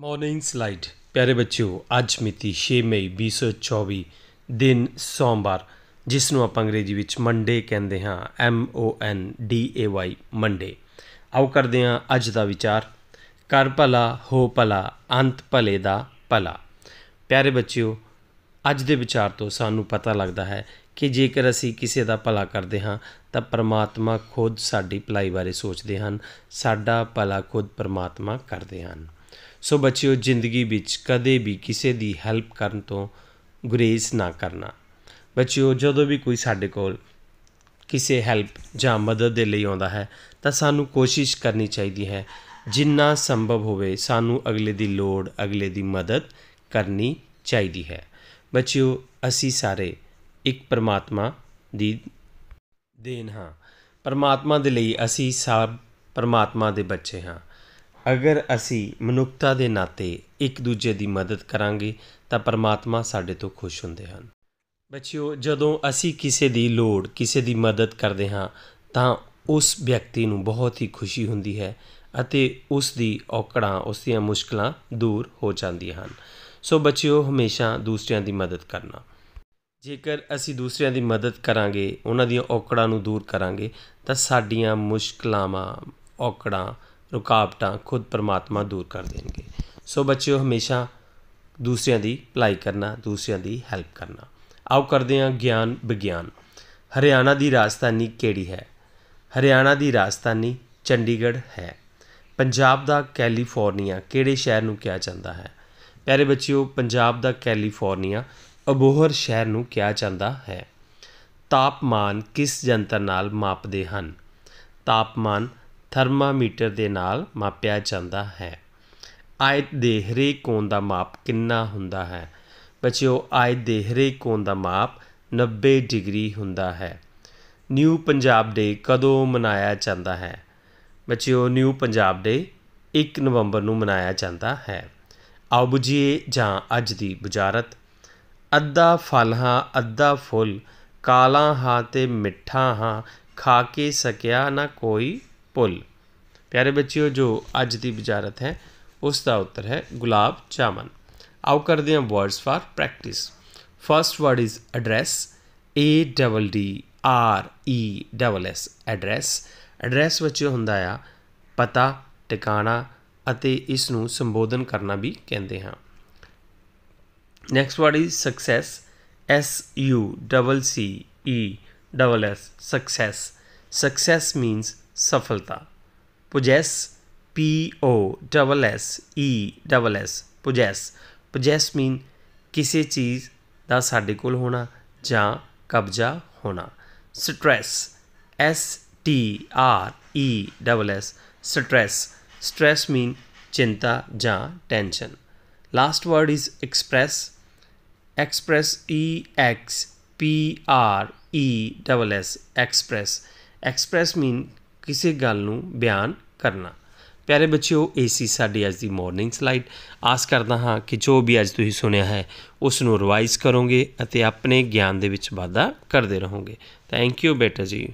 morning slide ਪਿਆਰੇ ਬੱਚਿਓ ਅੱਜ ਮਿਤੀ 6 ਮਈ 2024 ਦਿਨ ਸੋਮਵਾਰ ਜਿਸ ਨੂੰ ਆਪਾਂ ਅੰਗਰੇਜ਼ੀ ਵਿੱਚ ਮੰਡੇ ਕਹਿੰਦੇ ਹਾਂ M O N D A Y Monday ਆਓ ਕਰਦੇ ਹਾਂ ਅੱਜ ਦਾ ਵਿਚਾਰ ਕਰ ਭਲਾ ਹੋ ਭਲਾ ਅੰਤ ਭਲੇ ਦਾ ਭਲਾ ਪਿਆਰੇ ਬੱਚਿਓ ਅੱਜ ਦੇ ਵਿਚਾਰ ਤੋਂ ਸਾਨੂੰ ਪਤਾ ਲੱਗਦਾ ਹੈ ਕਿ ਜੇਕਰ ਅਸੀਂ ਕਿਸੇ ਦਾ ਭਲਾ ਕਰਦੇ ਹਾਂ ਤਾਂ ਪਰਮਾਤਮਾ ਖੁਦ ਸਾਡੀ ਭਲਾਈ ਬਾਰੇ ਸੋਚਦੇ ਹਨ ਸਾਡਾ ਭਲਾ ਖੁਦ ਪਰਮਾਤਮਾ ਕਰਦੇ ਹਨ ਸੋ ਬੱਚਿਓ ਜ਼ਿੰਦਗੀ ਵਿੱਚ ਕਦੇ ਵੀ ਕਿਸੇ ਦੀ ਹੈਲਪ ਕਰਨ ਤੋਂ ਗੁਰੇਜ਼ ਨਾ ਕਰਨਾ ਬੱਚਿਓ ਜਦੋਂ ਵੀ ਕੋਈ ਸਾਡੇ ਕੋਲ ਕਿਸੇ ਹੈਲਪ ਜਾਂ ਮਦਦ ਦੇ ਲਈ ਆਉਂਦਾ ਹੈ ਤਾਂ ਸਾਨੂੰ ਕੋਸ਼ਿਸ਼ ਕਰਨੀ ਚਾਹੀਦੀ ਹੈ ਜਿੰਨਾ ਸੰਭਵ ਹੋਵੇ ਸਾਨੂੰ ਅਗਲੇ ਦੀ ਲੋੜ ਅਗਲੇ ਦੀ ਮਦਦ ਕਰਨੀ ਚਾਹੀਦੀ ਹੈ ਬੱਚਿਓ ਅਸੀਂ ਸਾਰੇ ਇੱਕ ਪਰਮਾਤਮਾ ਦੀ ਦੇਨ ਹਾਂ ਪਰਮਾਤਮਾ ਦੇ ਲਈ ਅਸੀਂ ਸਭ ਪਰਮਾਤਮਾ ਦੇ ਬੱਚੇ ਹਾਂ ਅਗਰ ਅਸੀਂ ਮਨੁੱਖਤਾ ਦੇ ਨਾਤੇ ਇੱਕ ਦੂਜੇ ਦੀ ਮਦਦ ਕਰਾਂਗੇ ਤਾਂ ਪਰਮਾਤਮਾ ਸਾਡੇ ਤੋਂ ਖੁਸ਼ ਹੁੰਦੇ ਹਨ ਬੱਚਿਓ ਜਦੋਂ ਅਸੀਂ ਕਿਸੇ ਦੀ ਲੋੜ ਕਿਸੇ ਦੀ ਮਦਦ ਕਰਦੇ ਹਾਂ ਤਾਂ ਉਸ ਵਿਅਕਤੀ ਨੂੰ ਬਹੁਤ ਹੀ ਖੁਸ਼ੀ ਹੁੰਦੀ ਹੈ ਅਤੇ ਉਸ ਦੀ ਔਕੜਾਂ ਉਸ ਦੀਆਂ ਮੁਸ਼ਕਲਾਂ ਦੂਰ ਹੋ ਜਾਂਦੀਆਂ ਹਨ ਸੋ ਬੱਚਿਓ ਹਮੇਸ਼ਾ ਦੂਸਰਿਆਂ ਦੀ ਮਦਦ ਕਰਨਾ ਜੇਕਰ ਅਸੀਂ ਦੂਸਰਿਆਂ ਦੀ ਮਦਦ ਕਰਾਂਗੇ ਉਹਨਾਂ ਦੀਆਂ ਔਕੜਾਂ ਨੂੰ ਦੂਰ ਕਰਾਂਗੇ ਤਾਂ ਸਾਡੀਆਂ ਮੁਸ਼ਕਲਾਂਾਂ ਔਕੜਾਂ ਰੁਕਾਵਟਾਂ ਖੁਦ ਪਰਮਾਤਮਾ ਦੂਰ ਕਰ ਦੇਣਗੇ ਸੋ ਬੱਚਿਓ ਹਮੇਸ਼ਾ ਦੂਸਰਿਆਂ ਦੀ ਭਲਾਈ ਕਰਨਾ ਦੂਸਰਿਆਂ ਦੀ ਹੈਲਪ ਕਰਨਾ ਆਓ ਕਰਦੇ ਹਾਂ ਗਿਆਨ ਵਿਗਿਆਨ ਹਰਿਆਣਾ ਦੀ ਰਾਜਧਾਨੀ ਕਿਹੜੀ ਹੈ ਹਰਿਆਣਾ ਦੀ ਰਾਜਧਾਨੀ ਚੰਡੀਗੜ੍ਹ ਹੈ ਪੰਜਾਬ ਦਾ ਕੈਲੀਫੋਰਨੀਆ ਕਿਹੜੇ ਸ਼ਹਿਰ ਨੂੰ ਕਿਹਾ ਜਾਂਦਾ ਹੈ ਪਿਆਰੇ ਬੱਚਿਓ ਪੰਜਾਬ ਦਾ ਕੈਲੀਫੋਰਨੀਆ ਅਬੋਹਰ ਸ਼ਹਿਰ ਨੂੰ ਕਿਹਾ ਜਾਂਦਾ ਹੈ ਤਾਪਮਾਨ ਕਿਸ ਜੰਤਰ ਨਾਲ ਮਾਪਦੇ ਹਨ ਤਾਪਮਾਨ ਥਰਮਾਮੀਟਰ ਦੇ ਨਾਲ ਮਾਪਿਆ ਜਾਂਦਾ ਹੈ ਆਇਤ ਦੇ ਹਰੇਕ ਕੋਣ ਦਾ ਮਾਪ ਕਿੰਨਾ ਹੁੰਦਾ ਹੈ ਬੱਚਿਓ ਆਇਤ ਦੇ ਹਰੇਕ ਕੋਣ ਦਾ ਮਾਪ 90 ਡਿਗਰੀ ਹੁੰਦਾ ਹੈ ਨਿਊ ਪੰਜਾਬ ਡੇ ਕਦੋਂ ਮਨਾਇਆ ਜਾਂਦਾ ਹੈ ਬੱਚਿਓ ਨਿਊ ਪੰਜਾਬ ਡੇ 1 ਨਵੰਬਰ ਨੂੰ ਮਨਾਇਆ ਜਾਂਦਾ ਹੈ ਆਓ ਬੁਝੀਏ ਜਾਂ ਅੱਜ ਦੀ ਬੁਝਾਰਤ ਅੱਧਾ ਫਲ ਹਾਂ ਅੱਧਾ ਫੁੱਲ ਕਾਲਾ ਹਾਂ ਤੇ ਮਿੱਠਾ ਹਾਂ ਖਾ ਕੇ ਸਕਿਆ ਨਾ ਕੋਈ ਪੁੱਲ ਪਿਆਰੇ ਬੱਚਿਓ ਜੋ ਅੱਜ ਦੀ ਵਿਚਾਰਤ ਹੈ ਉਸ ਦਾ ਉੱਤਰ ਹੈ ਗੁਲਾਬ ਚਾਮਨ ਆਓ ਕਰਦੇ ਹਾਂ words for practice first word is address A double D R E double S address address ਬੱਚਿਓ ਹੁੰਦਾ ਆ ਪਤਾ ਟਿਕਾਣਾ ਅਤੇ ਇਸ ਨੂੰ ਸੰਬੋਧਨ ਕਰਨਾ ਵੀ ਕਹਿੰਦੇ ਹਾਂ next word is success S U double C E double S success success means ਸਫਲਤਾ possess P O double S E double S possess possess mean ਕਿਸੇ ਚੀਜ਼ ਦਾ ਸਾਡੇ ਕੋਲ ਹੋਣਾ ਜਾਂ ਕਬਜ਼ਾ ਹੋਣਾ stress S T R E double S stress stress mean ਚਿੰਤਾ ਜਾਂ tension last word is express express E X P R E S S express express mean ਕਿਸੇ ਗੱਲ ਨੂੰ ਬਿਆਨ ਕਰਨਾ ਪਿਆਰੇ ਬੱਚਿਓ ਇਹ ਸੀ ਸਾਡੀ ਅੱਜ ਦੀ ਮਾਰਨਿੰਗ ਸਲਾਈਡ ਆਸ ਕਰਦਾ ਹਾਂ ਕਿ ਜੋ ਵੀ ਅੱਜ ਤੁਸੀਂ ਸੁਣਿਆ ਹੈ ਉਸ ਨੂੰ ਰਿਵਾਈਜ਼ ਕਰੋਗੇ ਅਤੇ ਆਪਣੇ ਗਿਆਨ ਦੇ ਵਿੱਚ ਵਾਧਾ ਕਰਦੇ ਰਹੋਗੇ ਥੈਂਕ ਯੂ ਬੇਟਾ ਜੀ